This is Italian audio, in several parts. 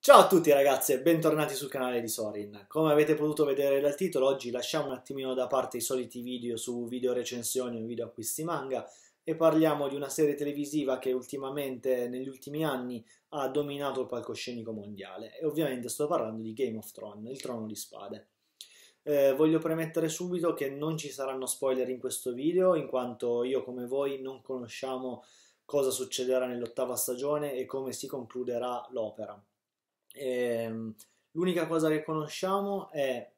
Ciao a tutti ragazzi e bentornati sul canale di Sorin. Come avete potuto vedere dal titolo, oggi lasciamo un attimino da parte i soliti video su video recensioni o video acquisti manga e parliamo di una serie televisiva che ultimamente, negli ultimi anni, ha dominato il palcoscenico mondiale e ovviamente sto parlando di Game of Thrones, il trono di spade. Eh, voglio premettere subito che non ci saranno spoiler in questo video, in quanto io come voi non conosciamo cosa succederà nell'ottava stagione e come si concluderà l'opera Ehm, l'unica cosa che conosciamo è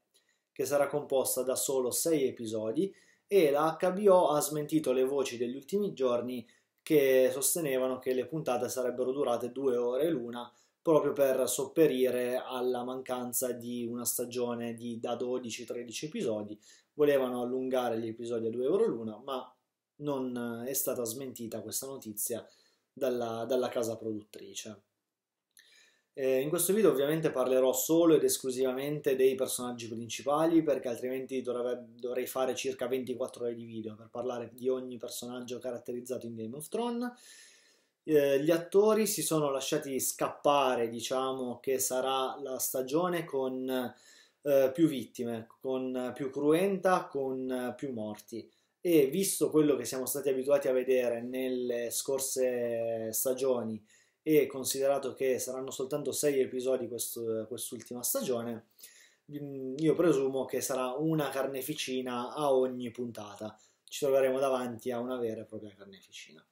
che sarà composta da solo sei episodi e la HBO ha smentito le voci degli ultimi giorni che sostenevano che le puntate sarebbero durate due ore l'una proprio per sopperire alla mancanza di una stagione di da 12-13 episodi. Volevano allungare gli episodi a due ore l'una, ma non è stata smentita questa notizia dalla, dalla casa produttrice. Eh, in questo video ovviamente parlerò solo ed esclusivamente dei personaggi principali perché altrimenti dovrebbe, dovrei fare circa 24 ore di video per parlare di ogni personaggio caratterizzato in Game of Thrones. gli attori si sono lasciati scappare, diciamo che sarà la stagione con eh, più vittime, con più cruenta, con più morti e visto quello che siamo stati abituati a vedere nelle scorse stagioni e considerato che saranno soltanto 6 episodi quest- quest'ultima stagione, mm, io presumo che sarà una carneficina a ogni puntata. Ci troveremo davanti a una vera e propria carneficina.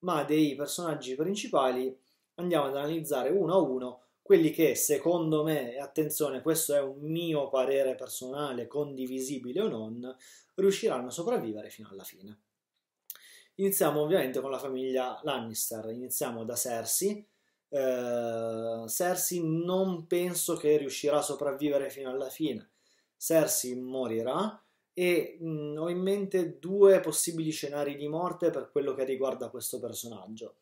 Ma dei personaggi principali andiamo ad analizzare uno a uno quelli che secondo me, e attenzione, questo è un mio parere personale, condivisibile o non, riusciranno a sopravvivere fino alla fine. Iniziamo ovviamente con la famiglia Lannister, iniziamo da Cersei. Eh, Cersei non penso che riuscirà a sopravvivere fino alla fine. Cersei morirà e mh, mm, ho in mente due possibili scenari di morte per quello che riguarda questo personaggio.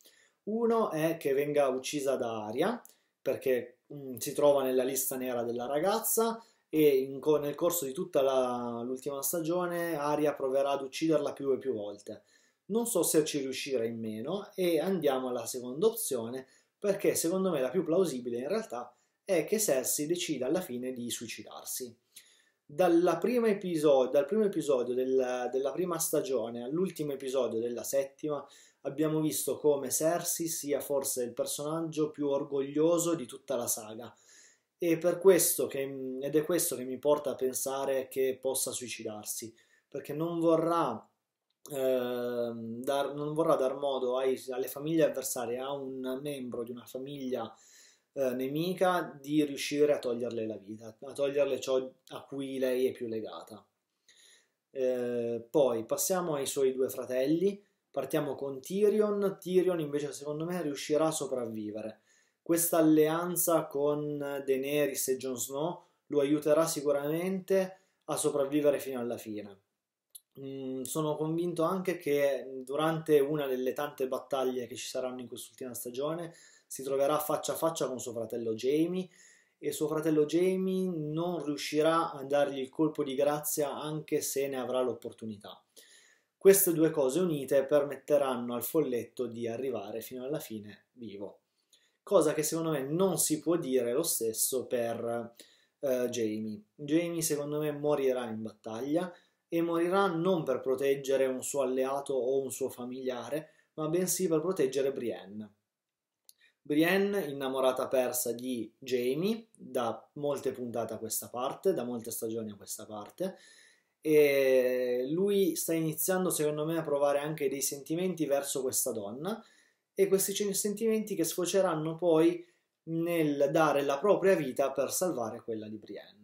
Uno è che venga uccisa da Aria perché mh, mm, si trova nella lista nera della ragazza e in, nel corso di tutta la, l'ultima stagione Aria proverà ad ucciderla più e più volte non so se ci riuscirà in meno e andiamo alla seconda opzione perché secondo me la più plausibile in realtà è che Cersei decida alla fine di suicidarsi. Prima episodio, dal primo episodio del, della prima stagione all'ultimo episodio della settima abbiamo visto come Cersei sia forse il personaggio più orgoglioso di tutta la saga e per questo che, ed è questo che mi porta a pensare che possa suicidarsi perché non vorrà Ehm, dar, non vorrà dar modo ai, alle famiglie avversarie, a un membro di una famiglia eh, nemica, di riuscire a toglierle la vita, a toglierle ciò a cui lei è più legata. Eh, poi passiamo ai suoi due fratelli. Partiamo con Tyrion. Tyrion invece secondo me riuscirà a sopravvivere. Questa alleanza con Daenerys e Jon Snow lo aiuterà sicuramente a sopravvivere fino alla fine. Mm, sono convinto anche che durante una delle tante battaglie che ci saranno in quest'ultima stagione si troverà faccia a faccia con suo fratello Jamie e suo fratello Jamie non riuscirà a dargli il colpo di grazia anche se ne avrà l'opportunità. Queste due cose unite permetteranno al folletto di arrivare fino alla fine vivo, cosa che secondo me non si può dire lo stesso per uh, Jamie. Jamie secondo me morirà in battaglia, e morirà non per proteggere un suo alleato o un suo familiare, ma bensì per proteggere Brienne. Brienne, innamorata persa di Jamie, da molte puntate a questa parte, da molte stagioni a questa parte, e lui sta iniziando secondo me a provare anche dei sentimenti verso questa donna e questi sentimenti che sfoceranno poi nel dare la propria vita per salvare quella di Brienne.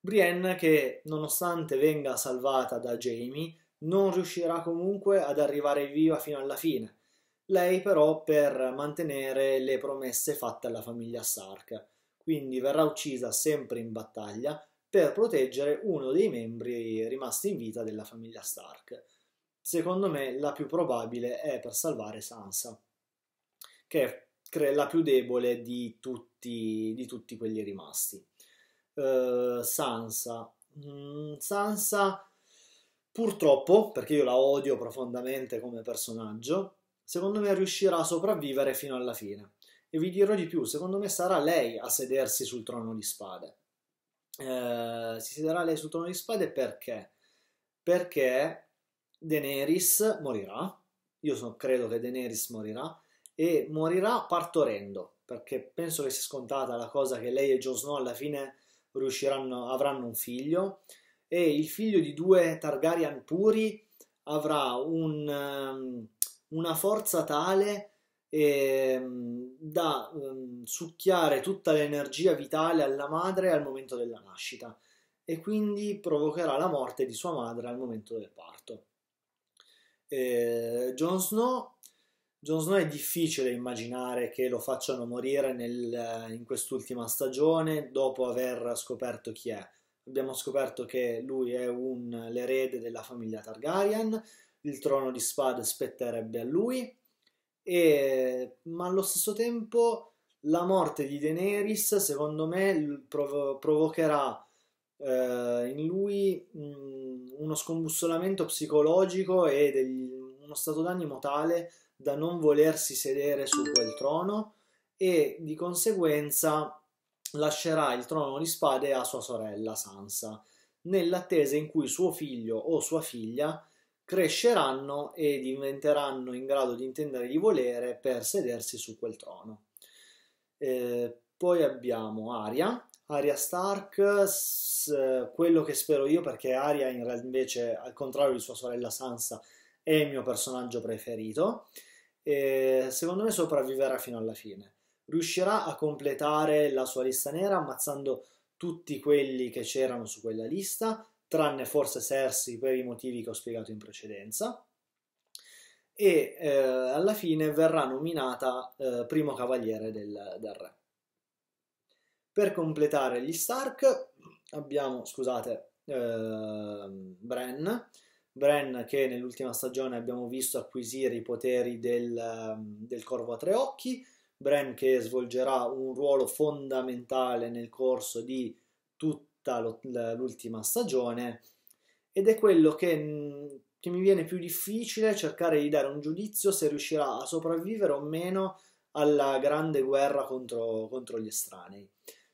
Brienne che, nonostante venga salvata da Jamie, non riuscirà comunque ad arrivare viva fino alla fine. Lei però per mantenere le promesse fatte alla famiglia Stark, quindi verrà uccisa sempre in battaglia per proteggere uno dei membri rimasti in vita della famiglia Stark. Secondo me la più probabile è per salvare Sansa, che è la più debole di tutti, di tutti quelli rimasti eh, Sansa. Mm, Sansa, purtroppo, perché io la odio profondamente come personaggio, secondo me riuscirà a sopravvivere fino alla fine. E vi dirò di più, secondo me sarà lei a sedersi sul trono di spade. Eh, si siederà lei sul trono di spade perché? Perché Daenerys morirà, io so, credo che Daenerys morirà, e morirà partorendo, perché penso che sia scontata la cosa che lei e Jon Snow alla fine avranno un figlio e il figlio di due Targaryen puri avrà un, ehm, una forza tale eh, da eh, succhiare tutta l'energia vitale alla madre al momento della nascita e quindi provocherà la morte di sua madre al momento del parto. Eh, Jon Snow Jon Snow è difficile immaginare che lo facciano morire nel, in quest'ultima stagione dopo aver scoperto chi è. Abbiamo scoperto che lui è un, l'erede della famiglia Targaryen, il trono di spade spetterebbe a lui, e, ma allo stesso tempo la morte di Daenerys, secondo me, prov- provocherà eh, in lui mh, mm, uno scombussolamento psicologico e degli, uno stato d'animo tale da non volersi sedere su quel trono e di conseguenza lascerà il trono di spade a sua sorella Sansa, nell'attesa in cui suo figlio o sua figlia cresceranno e diventeranno in grado di intendere di volere per sedersi su quel trono. Eh, poi abbiamo Aria, Aria Stark, s- quello che spero io perché Aria in realtà invece al contrario di sua sorella Sansa è il mio personaggio preferito e secondo me sopravviverà fino alla fine. Riuscirà a completare la sua lista nera ammazzando tutti quelli che c'erano su quella lista, tranne forse Cersei per i motivi che ho spiegato in precedenza. E eh, alla fine verrà nominata eh, primo cavaliere del, del re. Per completare gli Stark abbiamo, scusate, eh, Bren, Bren che nell'ultima stagione abbiamo visto acquisire i poteri del, ehm, del Corvo a Tre Occhi, Bren che svolgerà un ruolo fondamentale nel corso di tutta l'ultima stagione ed è quello che, mm, che mi viene più difficile cercare di dare un giudizio se riuscirà a sopravvivere o meno alla grande guerra contro, contro gli estranei.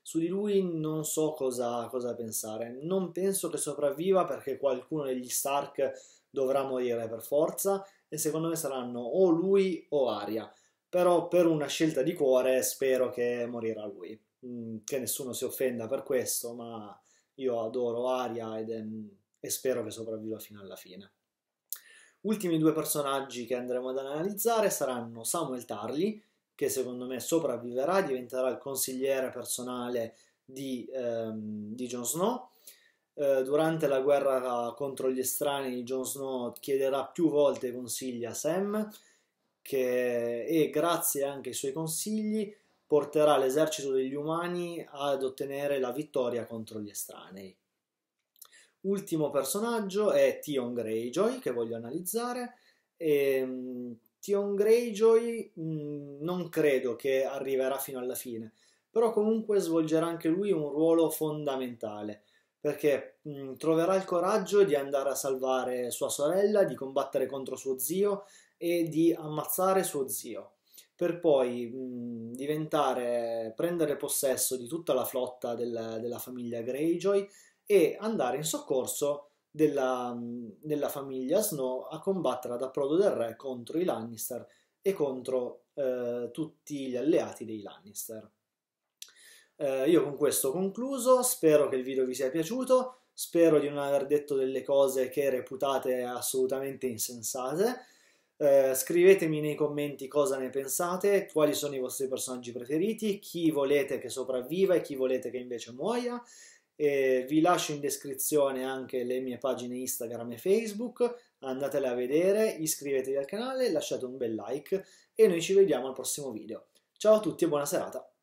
Su di lui non so cosa, cosa pensare. Non penso che sopravviva perché qualcuno degli Stark dovrà morire per forza e secondo me saranno o lui o Aria. Però per una scelta di cuore spero che morirà lui. Mm, che nessuno si offenda per questo, ma io adoro Aria ed, e spero che sopravviva fino alla fine. Ultimi due personaggi che andremo ad analizzare saranno Samuel Tarly, che secondo me sopravviverà, diventerà il consigliere personale di, ehm, di Jon Snow. Eh, durante la guerra contro gli estranei, Jon Snow chiederà più volte consigli a Sam che, e grazie anche ai suoi consigli porterà l'esercito degli umani ad ottenere la vittoria contro gli estranei. Ultimo personaggio è Tion Greyjoy che voglio analizzare. E, ehm, Tion Greyjoy mh, mm, non credo che arriverà fino alla fine, però comunque svolgerà anche lui un ruolo fondamentale perché mh, mm, troverà il coraggio di andare a salvare sua sorella, di combattere contro suo zio e di ammazzare suo zio, per poi mh, mm, diventare, prendere possesso di tutta la flotta del, della famiglia Greyjoy e andare in soccorso della, della famiglia Snow a combattere ad approdo del re contro i Lannister e contro eh, tutti gli alleati dei Lannister. Eh, io con questo ho concluso, spero che il video vi sia piaciuto, spero di non aver detto delle cose che reputate assolutamente insensate. Eh, scrivetemi nei commenti cosa ne pensate, quali sono i vostri personaggi preferiti, chi volete che sopravviva e chi volete che invece muoia. E vi lascio in descrizione anche le mie pagine Instagram e Facebook, andatele a vedere, iscrivetevi al canale, lasciate un bel like e noi ci vediamo al prossimo video. Ciao a tutti e buona serata!